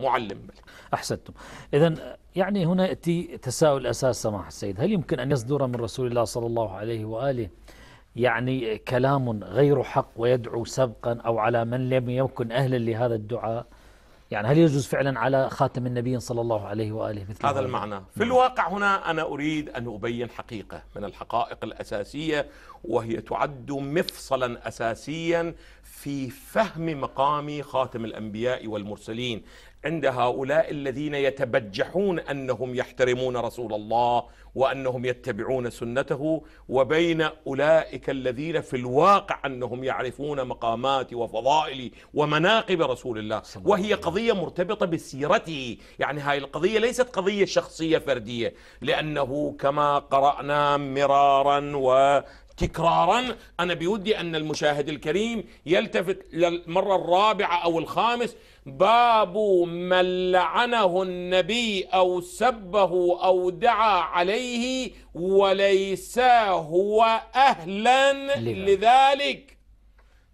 معلم أحسنتم إذا يعني هنا يأتي تساؤل أساس سماح السيد هل يمكن أن يصدر من رسول الله صلى الله عليه وآله يعني كلام غير حق ويدعو سبقا أو على من لم يكن أهلا لهذا الدعاء يعني هل يجوز فعلا على خاتم النبي صلى الله عليه وآله مثل هذا المعنى في نعم. الواقع هنا أنا أريد أن أبين حقيقة من الحقائق الأساسية وهي تعد مفصلا أساسيا في فهم مقام خاتم الأنبياء والمرسلين عند هؤلاء الذين يتبجحون انهم يحترمون رسول الله وانهم يتبعون سنته وبين اولئك الذين في الواقع انهم يعرفون مقامات وفضائل ومناقب رسول الله وهي قضيه مرتبطه بسيرته يعني هاي القضيه ليست قضيه شخصيه فرديه لانه كما قرانا مرارا و تكرارا أنا بودي أن المشاهد الكريم يلتفت للمرة الرابعة أو الخامس باب من لعنه النبي أو سبه أو دعا عليه وليس هو أهلا لذلك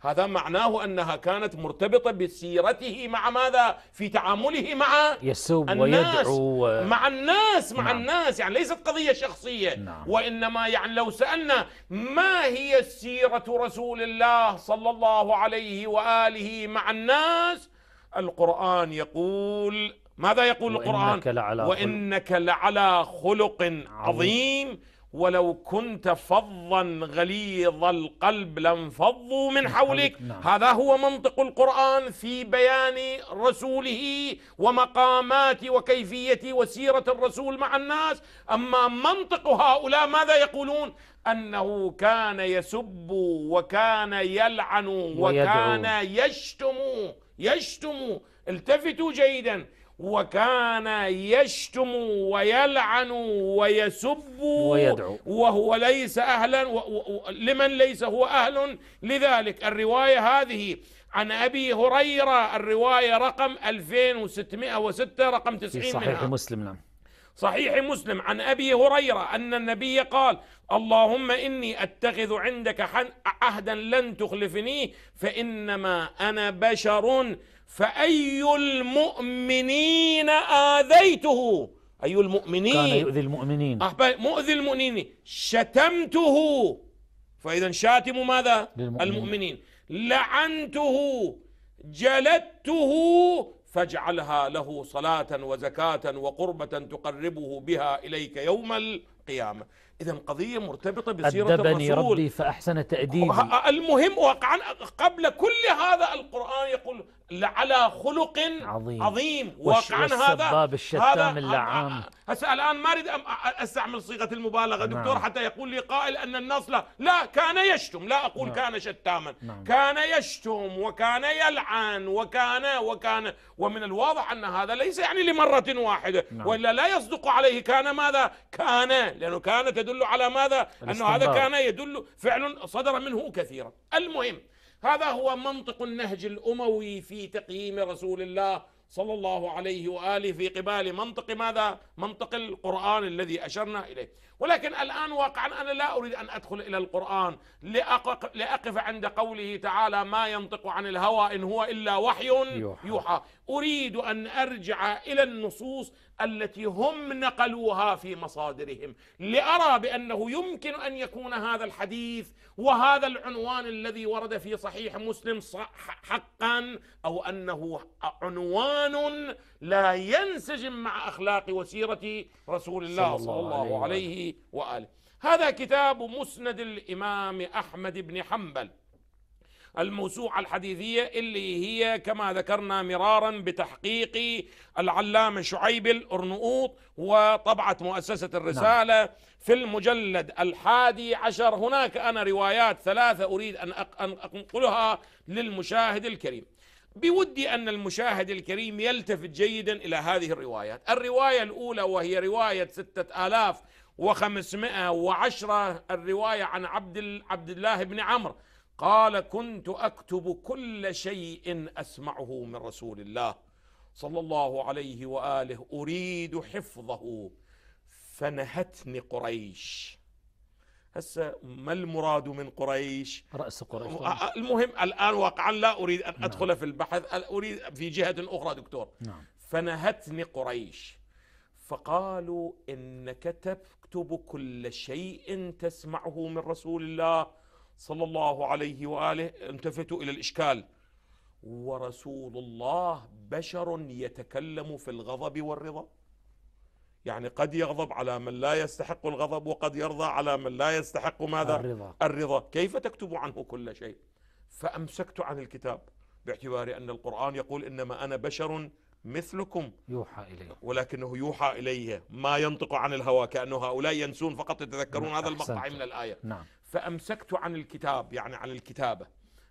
هذا معناه أنها كانت مرتبطة بسيرته مع ماذا في تعامله مع يسب الناس ويدعو مع الناس مع نعم. الناس يعني ليست قضية شخصية نعم. وإنما يعني لو سألنا ما هي سيرة رسول الله صلى الله عليه وآله مع الناس القرآن يقول ماذا يقول وإنك القرآن لعلى وإنك لعلى خلق عظيم, عظيم ولو كنت فظا غليظ القلب لانفضوا من حولك نعم. هذا هو منطق القرآن في بيان رسوله ومقامات وكيفية وسيرة الرسول مع الناس أما منطق هؤلاء ماذا يقولون أنه كان يسب وكان يلعن وكان يشتم يشتم التفتوا جيدا وكان يشتم ويلعن ويسب ويدعو وهو ليس أهلا لمن ليس هو أهل لذلك الرواية هذه عن أبي هريرة الرواية رقم 2606 رقم 90 في صحيح منها. مسلم نعم صحيح مسلم عن أبي هريرة أن النبي قال اللهم إني أتخذ عندك عهدا لن تخلفني فإنما أنا بشر فأي المؤمنين آذيته أي المؤمنين كان يؤذي المؤمنين أه، مؤذي المؤمنين شتمته فإذا شاتم ماذا للمؤمنين. المؤمنين لعنته جلدته فاجعلها له صلاة وزكاة وقربة تقربه بها إليك يوم القيامة إذا قضية مرتبطة بسيرة أدبني الرسول ربي فأحسن تأديبي أه، أه، المهم وقعا قبل كل هذا القرآن يقول على خلق عظيم, عظيم. واقعا هذا الشتام اللعام هسه الان ما اريد استعمل صيغه المبالغه نعم. دكتور حتى يقول لي قائل ان النص لا, لا كان يشتم لا اقول نعم. كان شتاما نعم. كان يشتم وكان يلعن وكان وكان ومن الواضح ان هذا ليس يعني لمره واحده نعم. والا لا يصدق عليه كان ماذا كان لانه كان تدل على ماذا انه هذا كان يدل فعل صدر منه كثيرا المهم هذا هو منطق النهج الأموي في تقييم رسول الله صلى الله عليه وآله في قبال منطق ماذا؟ منطق القرآن الذي أشرنا إليه ولكن الآن واقعا أنا لا أريد أن أدخل إلى القرآن لأقف عند قوله تعالى ما ينطق عن الهوى إن هو إلا وحي يوحى أريد أن أرجع إلى النصوص التي هم نقلوها في مصادرهم لأرى بأنه يمكن أن يكون هذا الحديث وهذا العنوان الذي ورد في صحيح مسلم حقا أو أنه عنوان لا ينسجم مع أخلاق وسيرة رسول الله صلى الله عليه وآله هذا كتاب مسند الإمام أحمد بن حنبل الموسوعة الحديثية اللي هي كما ذكرنا مرارا بتحقيق العلامة شعيب الأرنؤوط وطبعة مؤسسة نعم. الرسالة نعم. في المجلد الحادي عشر هناك أنا روايات ثلاثة أريد أن أنقلها للمشاهد الكريم بودي أن المشاهد الكريم يلتفت جيدا إلى هذه الروايات الرواية الأولى وهي رواية ستة آلاف وخمسمائة وعشرة الرواية عن عبد, عبد الله بن عمرو قال كنت اكتب كل شيء اسمعه من رسول الله صلى الله عليه واله اريد حفظه فنهتني قريش هسه ما المراد من قريش رأس قريش أه، المهم الآن واقعا لا أريد أن نعم. أدخل نعم. في البحث أه، أريد في جهة أخرى دكتور نعم. فنهتني قريش فقالوا إنك تكتب كل شيء تسمعه من رسول الله صلى الله عليه واله التفتوا الى الاشكال ورسول الله بشر يتكلم في الغضب والرضا يعني قد يغضب على من لا يستحق الغضب وقد يرضى على من لا يستحق ماذا الرضا, الرضا. كيف تكتب عنه كل شيء فأمسكت عن الكتاب باعتبار أن القرآن يقول إنما أنا بشر مثلكم يوحى إليه ولكنه يوحى إليه ما ينطق عن الهوى كأنه هؤلاء ينسون فقط يتذكرون نعم، هذا المقطع من الآية نعم فأمسكت عن الكتاب يعني عن الكتابة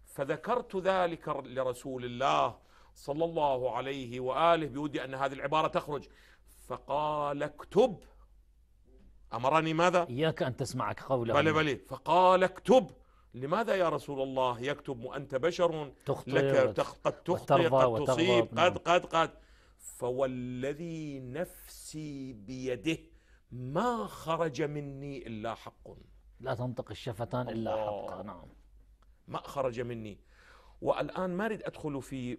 فذكرت ذلك لرسول الله صلى الله عليه وآله بودي أن هذه العبارة تخرج فقال اكتب أمرني ماذا؟ إياك أن تسمعك قوله بلي بلي فقال اكتب لماذا يا رسول الله يكتب وأنت بشر تخطئ لك قد تخطئ قد تصيب قد قد نعم. قد فوالذي نفسي بيده ما خرج مني إلا حق لا تنطق الشفتان إلا حقا نعم ما خرج مني والآن ما أريد أدخل في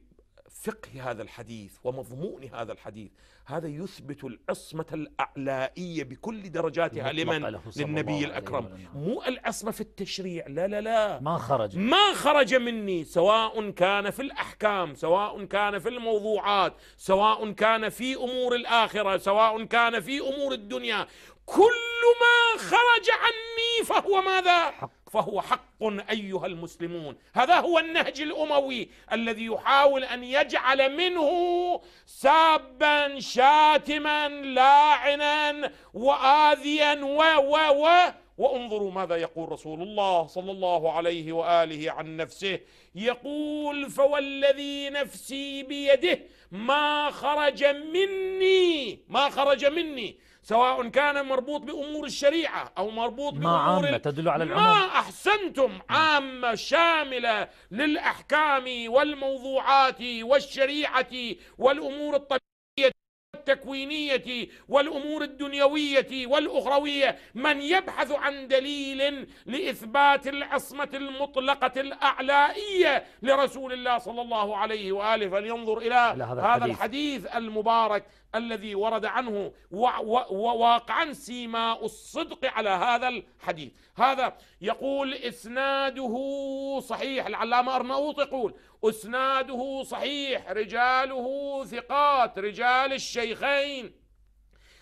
فقه هذا الحديث ومضمون هذا الحديث هذا يثبت العصمة الأعلائية بكل درجاتها لمن للنبي الأكرم نعم. مو العصمة في التشريع لا لا لا ما خرج ما خرج مني سواء كان في الأحكام سواء كان في الموضوعات سواء كان في أمور الآخرة سواء كان في أمور الدنيا كل ما خرج عني فهو ماذا فهو حق ايها المسلمون هذا هو النهج الاموي الذي يحاول ان يجعل منه سابا شاتما لاعنا واذيا و و و وانظروا ماذا يقول رسول الله صلى الله عليه واله عن نفسه يقول فوالذي نفسي بيده ما خرج مني ما خرج مني سواء كان مربوط بامور الشريعه او مربوط ما بامور عامة تدل على العموم ما احسنتم نعم. عامه شامله للاحكام والموضوعات والشريعه والامور الطبيعيه التكوينية والأمور الدنيوية والأخروية من يبحث عن دليل لإثبات العصمة المطلقة الأعلائية لرسول الله صلى الله عليه وآله فلينظر إلى هذا الحديث المبارك الذي ورد عنه وواقعا سيماء الصدق على هذا الحديث هذا يقول إسناده صحيح العلامة أرناؤوط يقول إسناده صحيح رجاله ثقات رجال الشيخين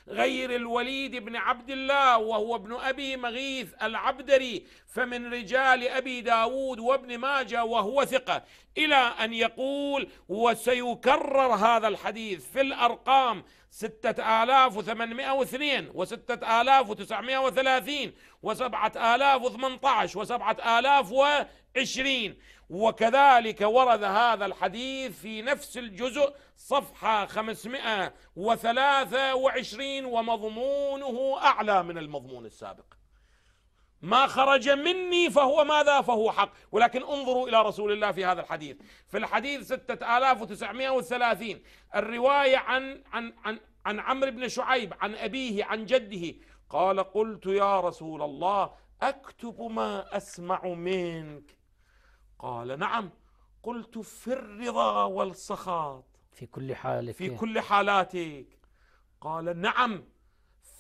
غير الوليد بن عبد الله وهو ابن أبي مغيث العبدري فمن رجال أبي داود وابن ماجة وهو ثقة إلى أن يقول وسيكرر هذا الحديث في الأرقام ستة آلاف وثمانمائة واثنين وستة آلاف وتسعمائة وثلاثين وسبعة آلاف وثمانطعش وسبعة آلاف وعشرين وكذلك ورد هذا الحديث في نفس الجزء صفحة 523 ومضمونه أعلى من المضمون السابق ما خرج مني فهو ماذا فهو حق ولكن انظروا إلى رسول الله في هذا الحديث في الحديث 6930 الرواية عن عن عن عن عمرو بن شعيب عن أبيه عن جده قال قلت يا رسول الله أكتب ما أسمع منك قال نعم قلت في الرضا والسخط في كل حالك في كل حالاتك قال نعم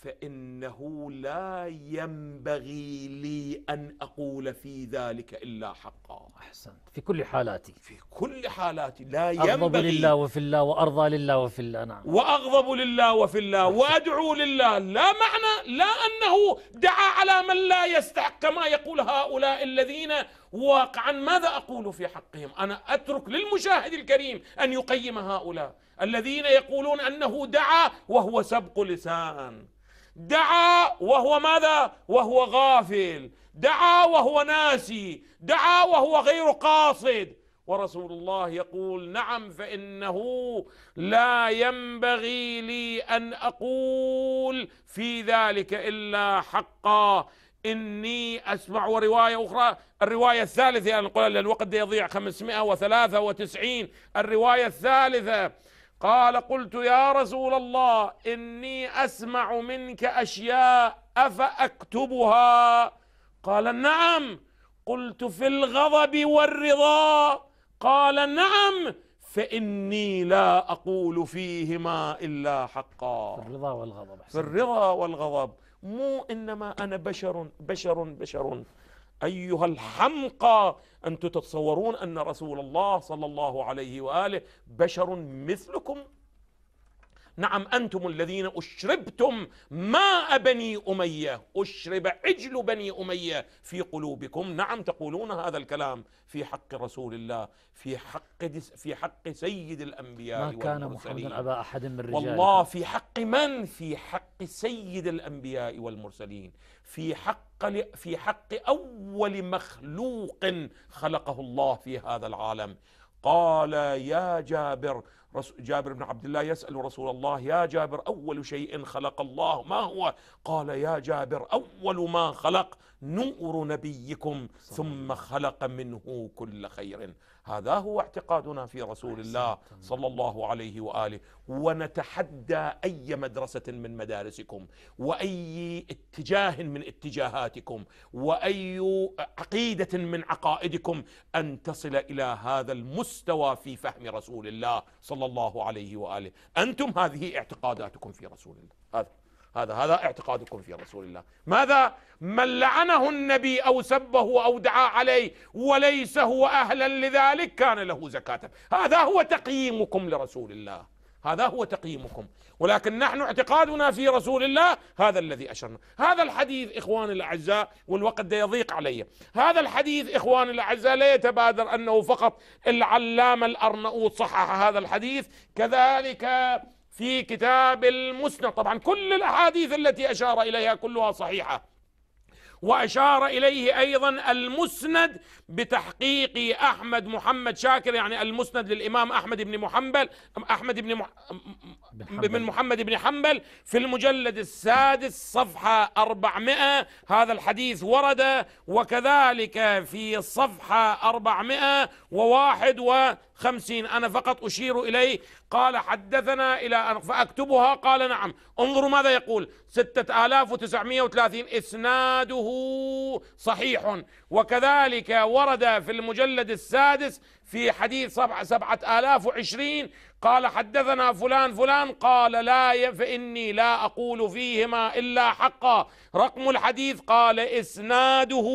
فانه لا ينبغي لي ان اقول في ذلك الا حقا احسنت في كل حالاتي في كل حالاتي لا ينبغي اغضب لله وفي الله وارضى لله وفي الله نعم واغضب لله وفي الله وادعو لله لا معنى لا انه دعا على من لا يستحق كما يقول هؤلاء الذين واقعا ماذا اقول في حقهم انا اترك للمشاهد الكريم ان يقيم هؤلاء الذين يقولون انه دعا وهو سبق لسان دعا وهو ماذا وهو غافل دعا وهو ناسي دعا وهو غير قاصد ورسول الله يقول نعم فانه لا ينبغي لي ان اقول في ذلك الا حقا اني اسمع وروايه اخرى الروايه الثالثه يعني القران لان الوقت يضيع 593 الروايه الثالثه قال قلت يا رسول الله إني أسمع منك أشياء أفأكتبها قال نعم قلت في الغضب والرضا قال نعم فإني لا أقول فيهما إلا حقا في الرضا والغضب في الرضا والغضب مو إنما أنا بشر بشر بشر أيها الحمقى أنتم تتصورون أن رسول الله صلى الله عليه وآله بشر مثلكم نعم أنتم الذين أشربتم ماء بني أمية أشرب عجل بني أمية في قلوبكم نعم تقولون هذا الكلام في حق رسول الله في حق في حق سيد الأنبياء ما كان محمد أبا أحد من رجال والله في حق من في حق سيد الأنبياء والمرسلين في حق في حق أول مخلوق خلقه الله في هذا العالم قال يا جابر جابر بن عبد الله يسأل رسول الله يا جابر أول شيء خلق الله ما هو قال يا جابر أول ما خلق نور نبيكم ثم خلق منه كل خير هذا هو اعتقادنا في رسول الله صلى الله عليه وآله ونتحدى أي مدرسة من مدارسكم وأي اتجاه من اتجاهاتكم وأي عقيدة من عقائدكم أن تصل إلى هذا المستوى في فهم رسول الله صلى صلى الله عليه واله انتم هذه اعتقاداتكم في رسول الله هذا هذا هذا اعتقادكم في رسول الله ماذا من لعنه النبي او سبه او دعا عليه وليس هو اهلا لذلك كان له زكاه هذا هو تقييمكم لرسول الله هذا هو تقييمكم ولكن نحن اعتقادنا في رسول الله هذا الذي أشرنا هذا الحديث إخواني الأعزاء والوقت ده يضيق علي هذا الحديث إخواني الأعزاء لا يتبادر أنه فقط العلامة الأرنؤوط صحح هذا الحديث كذلك في كتاب المسند طبعا كل الأحاديث التي أشار إليها كلها صحيحة وأشار إليه أيضا المسند بتحقيق أحمد محمد شاكر يعني المسند للإمام أحمد بن محنبل أحمد بن, مح... بن محمد بن حنبل في المجلد السادس صفحة 400 هذا الحديث ورد وكذلك في صفحة 400 وواحد و خمسين أنا فقط أشير إليه قال حدثنا إلى أن فأكتبها قال نعم انظروا ماذا يقول ستة آلاف وتسعمائة وثلاثين إسناده صحيح وكذلك ورد في المجلد السادس في حديث سبعة, سبعة آلاف وعشرين قال حدثنا فلان فلان قال لا فإني لا أقول فيهما إلا حقا رقم الحديث قال إسناده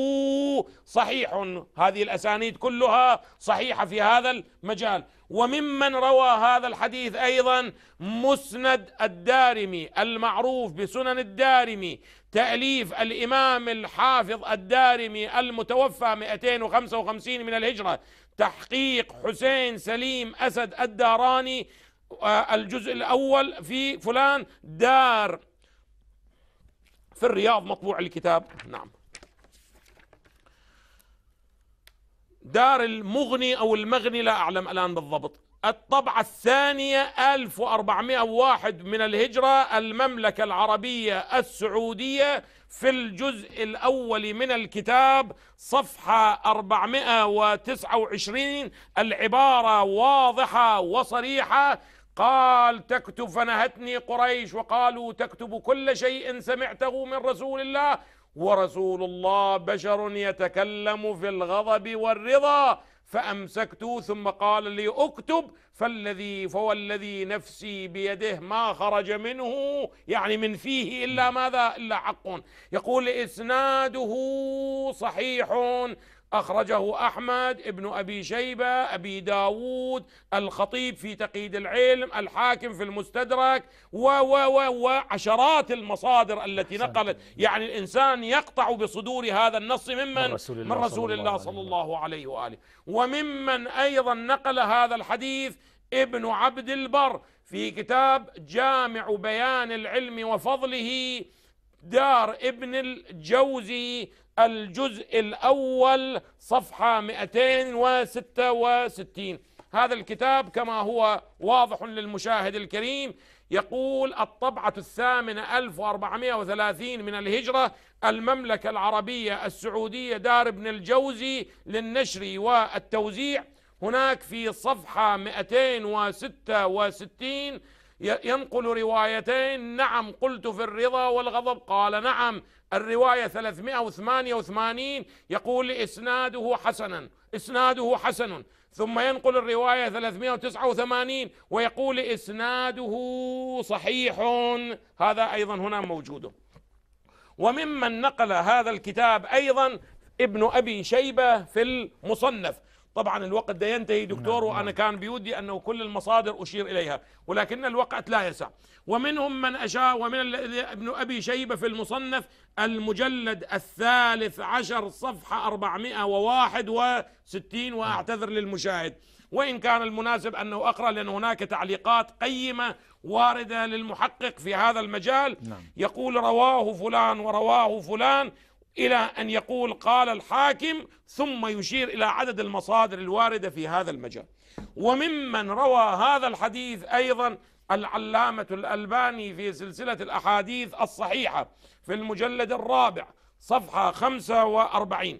صحيح هذه الأسانيد كلها صحيحة في هذا المجال وممن روى هذا الحديث أيضا مسند الدارمي المعروف بسنن الدارمي تأليف الإمام الحافظ الدارمي المتوفى 255 من الهجرة تحقيق حسين سليم أسد الداراني آه، الجزء الأول في فلان دار في الرياض مطبوع الكتاب نعم دار المغني أو المغني لا أعلم الآن بالضبط الطبعة الثانية 1401 من الهجرة المملكة العربية السعودية في الجزء الأول من الكتاب صفحة 429 العبارة واضحة وصريحة قال تكتب فنهتني قريش وقالوا تكتب كل شيء سمعته من رسول الله ورسول الله بشر يتكلم في الغضب والرضا فأمسكته ثم قال لي أكتب فالذي الذي نفسي بيده ما خرج منه يعني من فيه إلا ماذا إلا حق يقول إسناده صحيح أخرجه أحمد ابن أبي شيبة أبي داود الخطيب في تقييد العلم الحاكم في المستدرك و و و وعشرات المصادر التي نقلت يعني الإنسان يقطع بصدور هذا النص ممن من رسول الله, من رسول الله صلى الله عليه وآله وممن أيضا نقل هذا الحديث ابن عبد البر في كتاب جامع بيان العلم وفضله دار ابن الجوزي الجزء الأول صفحة 266 هذا الكتاب كما هو واضح للمشاهد الكريم يقول الطبعة الثامنة 1430 من الهجرة المملكة العربية السعودية دار ابن الجوزي للنشر والتوزيع هناك في صفحة 266 ينقل روايتين نعم قلت في الرضا والغضب قال نعم الرواية 388 يقول إسناده حسنا إسناده حسن ثم ينقل الرواية 389 ويقول إسناده صحيح هذا أيضا هنا موجود وممن نقل هذا الكتاب أيضا ابن أبي شيبة في المصنف طبعا الوقت ده ينتهي دكتور نعم، وأنا نعم. كان بيودي أنه كل المصادر أشير إليها ولكن الوقت لا يسع ومنهم من أشاء ومن ابن أبي شيبة في المصنف المجلد الثالث عشر صفحة 461 وأعتذر للمشاهد وإن كان المناسب أنه أقرأ لأن هناك تعليقات قيمة واردة للمحقق في هذا المجال نعم. يقول رواه فلان ورواه فلان إلى أن يقول قال الحاكم ثم يشير إلى عدد المصادر الواردة في هذا المجال وممن روى هذا الحديث أيضا العلامة الألباني في سلسلة الأحاديث الصحيحة في المجلد الرابع صفحة 45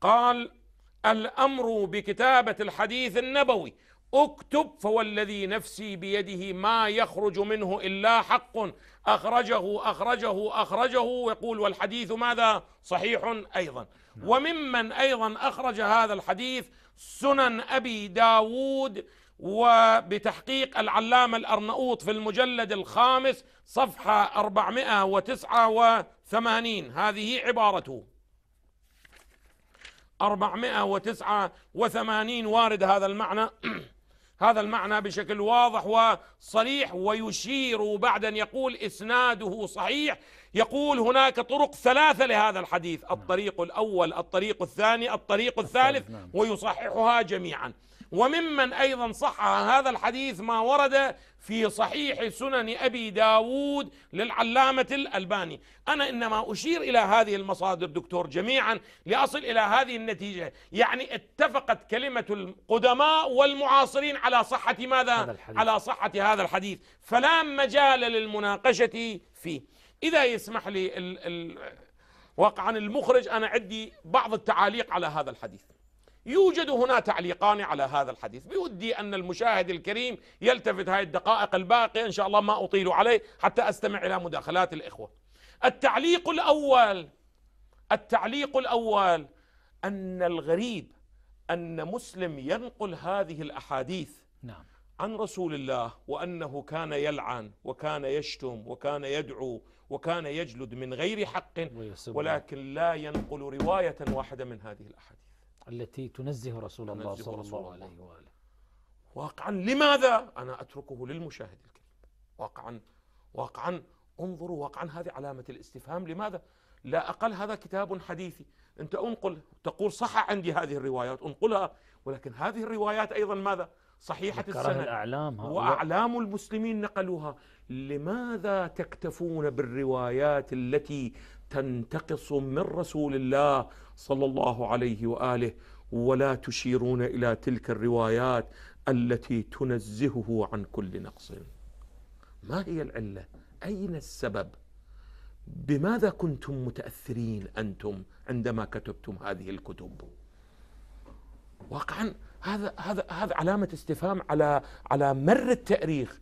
قال الأمر بكتابة الحديث النبوي اكتب فوالذي نفسي بيده ما يخرج منه إلا حق أخرجه أخرجه أخرجه ويقول والحديث ماذا صحيح أيضا نعم. وممن أيضا أخرج هذا الحديث سنن أبي داود وبتحقيق العلامة الأرنؤوط في المجلد الخامس صفحة 489 هذه عبارته 489 وارد هذا المعنى هذا المعنى بشكل واضح وصريح ويشير بعد أن يقول إسناده صحيح يقول هناك طرق ثلاثة لهذا الحديث نعم. الطريق الأول الطريق الثاني الطريق الثالث نعم. ويصححها جميعا وممن أيضا صح هذا الحديث ما ورد في صحيح سنن أبي داود للعلامة الألباني أنا إنما أشير إلى هذه المصادر دكتور جميعا لأصل إلى هذه النتيجة يعني اتفقت كلمة القدماء والمعاصرين على صحة ماذا؟ على صحة هذا الحديث فلا مجال للمناقشة فيه إذا يسمح لي ال ال واقعا المخرج أنا عندي بعض التعاليق على هذا الحديث يوجد هنا تعليقان على هذا الحديث بودي أن المشاهد الكريم يلتفت هاي الدقائق الباقية إن شاء الله ما أطيل عليه حتى أستمع إلى مداخلات الإخوة التعليق الأول التعليق الأول أن الغريب أن مسلم ينقل هذه الأحاديث نعم عن رسول الله وانه كان يلعن وكان يشتم وكان يدعو وكان يجلد من غير حق ولكن لا ينقل روايه واحده من هذه الاحاديث التي تنزه رسول الله تنزه صلى الله عليه واله واقعا لماذا انا اتركه للمشاهد الكريم واقعا واقعا انظروا واقعا هذه علامه الاستفهام لماذا لا اقل هذا كتاب حديثي انت انقل تقول صح عندي هذه الروايات انقلها ولكن هذه الروايات ايضا ماذا صحيحة السنة الأعلام وأعلام المسلمين نقلوها لماذا تكتفون بالروايات التي تنتقص من رسول الله صلى الله عليه وآله ولا تشيرون إلى تلك الروايات التي تنزهه عن كل نقص ما هي العلة أين السبب بماذا كنتم متأثرين أنتم عندما كتبتم هذه الكتب واقعا هذا هذا هذا علامه استفهام على على مر التاريخ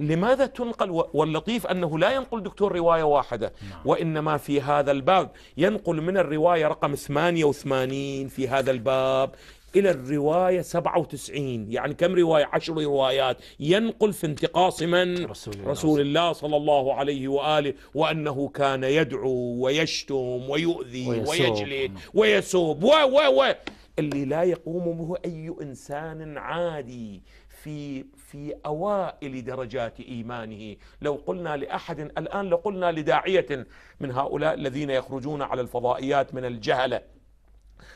لماذا تنقل واللطيف انه لا ينقل دكتور روايه واحده نعم. وانما في هذا الباب ينقل من الروايه رقم 88 في هذا الباب الى الروايه 97 يعني كم روايه عشر روايات ينقل في انتقاص من رسول, رسول الله صلى الله عليه واله وانه كان يدعو ويشتم ويؤذي ويسوب. ويجلد ويسوب و و و اللي لا يقوم به أي إنسان عادي في في أوائل درجات إيمانه لو قلنا لأحد الآن لقلنا لداعية من هؤلاء الذين يخرجون على الفضائيات من الجهلة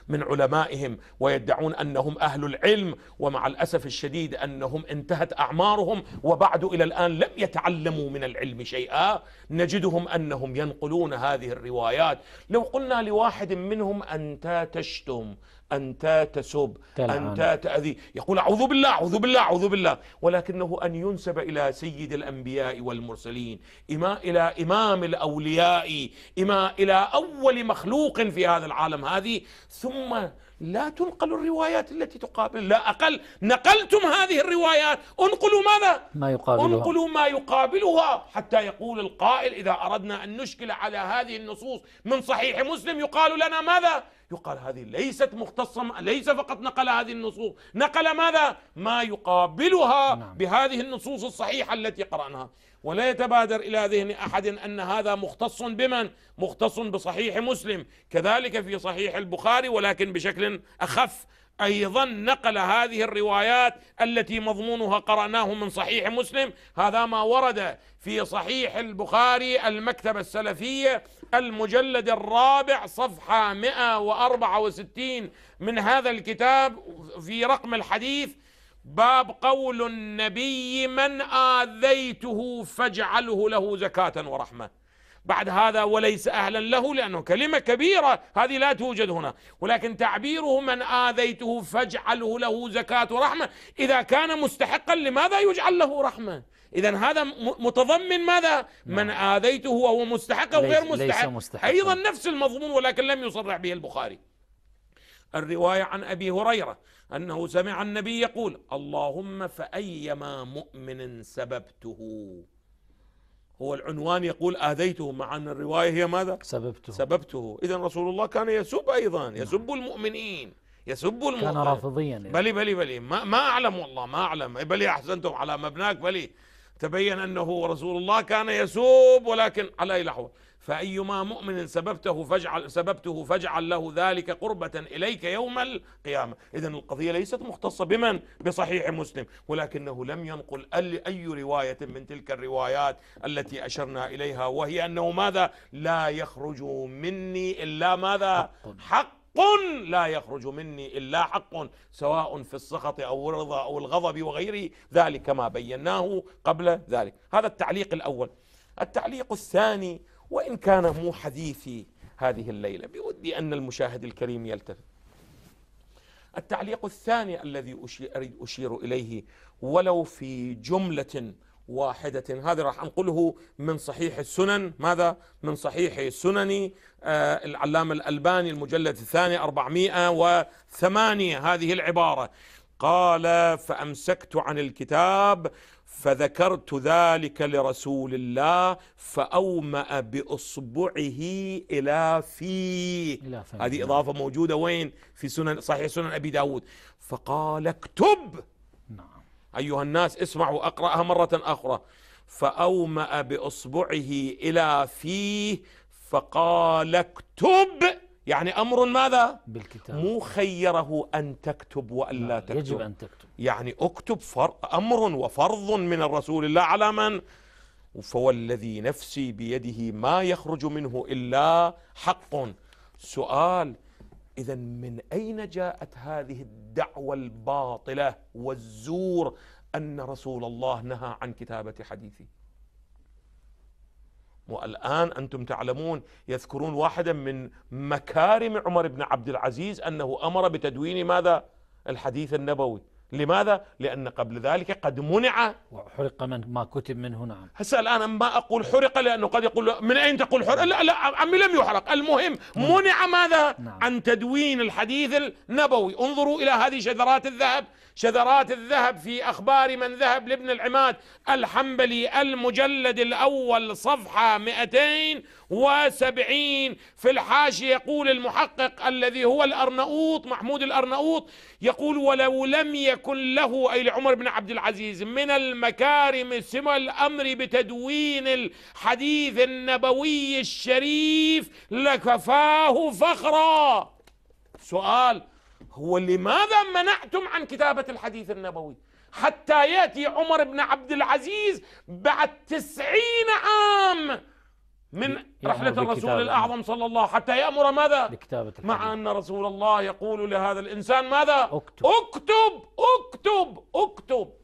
من علمائهم ويدعون انهم اهل العلم ومع الاسف الشديد انهم انتهت اعمارهم وبعد الى الان لم يتعلموا من العلم شيئا نجدهم انهم ينقلون هذه الروايات لو قلنا لواحد منهم انت تشتم أنت تسب أنت تأذي يقول أعوذ بالله أعوذ بالله أعوذ بالله ولكنه أن ينسب إلى سيد الأنبياء والمرسلين إما إلى إمام الأولياء إما إلى أول مخلوق في هذا العالم هذه ثم لا تنقل الروايات التي تقابل لا أقل نقلتم هذه الروايات انقلوا ماذا ما يقابلها انقلوا ما يقابلها حتى يقول القائل إذا أردنا أن نشكل على هذه النصوص من صحيح مسلم يقال لنا ماذا يقال هذه ليست مختصة ليس فقط نقل هذه النصوص نقل ماذا ما يقابلها نعم. بهذه النصوص الصحيحة التي قرأناها ولا يتبادر إلى ذهن أحد أن هذا مختص بمن مختص بصحيح مسلم كذلك في صحيح البخاري ولكن بشكل أخف أيضا نقل هذه الروايات التي مضمونها قرأناه من صحيح مسلم هذا ما ورد في صحيح البخاري المكتبة السلفية المجلد الرابع صفحة 164 من هذا الكتاب في رقم الحديث باب قول النبي من آذيته فاجعله له زكاة ورحمة بعد هذا وليس أهلا له لأنه كلمة كبيرة هذه لا توجد هنا ولكن تعبيره من آذيته فاجعله له زكاة ورحمة إذا كان مستحقا لماذا يجعل له رحمة إذا هذا متضمن ماذا نعم. من آذيته وهو مستحق أو غير مستحق, مستحق أيضا نفس المضمون ولكن لم يصرح به البخاري الرواية عن أبي هريرة أنه سمع النبي يقول اللهم فأيما مؤمن سببته هو العنوان يقول آذيته مع أن الرواية هي ماذا سببته سببته إذا رسول الله كان يسب أيضا نعم. يسب المؤمنين يسب المؤمنين كان رافضيا بلي بلي بلي ما, ما أعلم والله ما أعلم بلي أحسنتم على مبناك بلي تبين أنه رسول الله كان يسوب ولكن على أي لحظة فأيما مؤمن سببته فاجعل سببته فاجعل له ذلك قربة إليك يوم القيامة إذا القضية ليست مختصة بمن بصحيح مسلم ولكنه لم ينقل أي رواية من تلك الروايات التي أشرنا إليها وهي أنه ماذا لا يخرج مني إلا ماذا حق قل لا يخرج مني إلا حق سواء في السخط أو الرضا أو الغضب وغيره ذلك ما بيناه قبل ذلك هذا التعليق الأول التعليق الثاني وإن كان مو حديثي هذه الليلة بودي أن المشاهد الكريم يلتفت التعليق الثاني الذي أريد أشير إليه ولو في جملة واحدة هذا راح أنقله من صحيح السنن ماذا؟ من صحيح سنن آه العلامة الألباني المجلد الثاني 408 هذه العبارة قال فأمسكت عن الكتاب فذكرت ذلك لرسول الله فأومأ بإصبعه إلى فيه هذه إضافة موجودة وين في سنن صحيح سنن أبي داود فقال اكتب نعم. أيها الناس اسمعوا أقرأها مرة أخرى فأومأ بإصبعه إلى فيه فقال اكتب يعني أمر ماذا بالكتاب مو خيره أن تكتب وأن لا تكتب يجب أن تكتب يعني أكتب فر أمر وفرض من الرسول الله على من فوالذي نفسي بيده ما يخرج منه إلا حق سؤال إذا من أين جاءت هذه الدعوة الباطلة والزور أن رسول الله نهى عن كتابة حديثه والآن أنتم تعلمون يذكرون واحدا من مكارم عمر بن عبد العزيز أنه أمر بتدوين ماذا الحديث النبوي لماذا؟ لأن قبل ذلك قد منع وحرق من ما كتب منه نعم هسه الآن ما أقول حرق لأنه قد يقول من أين تقول حرق؟ لا لا عمي لم يحرق المهم نعم. منع ماذا؟ نعم. عن تدوين الحديث النبوي انظروا إلى هذه شذرات الذهب شذرات الذهب في أخبار من ذهب لابن العماد الحنبلي المجلد الأول صفحة 270 في الحاشية يقول المحقق الذي هو الأرنؤوط محمود الأرنؤوط يقول ولو لم يكن له أي لعمر بن عبد العزيز من المكارم سمى الأمر بتدوين الحديث النبوي الشريف لكفاه فخرا سؤال هو لماذا منعتم عن كتابة الحديث النبوي حتى يأتي عمر بن عبد العزيز بعد تسعين عام من رحلة الرسول الأعظم صلى الله حتى يأمر ماذا بكتابة الحديث. مع أن رسول الله يقول لهذا الإنسان ماذا اكتب اكتب اكتب, اكتب.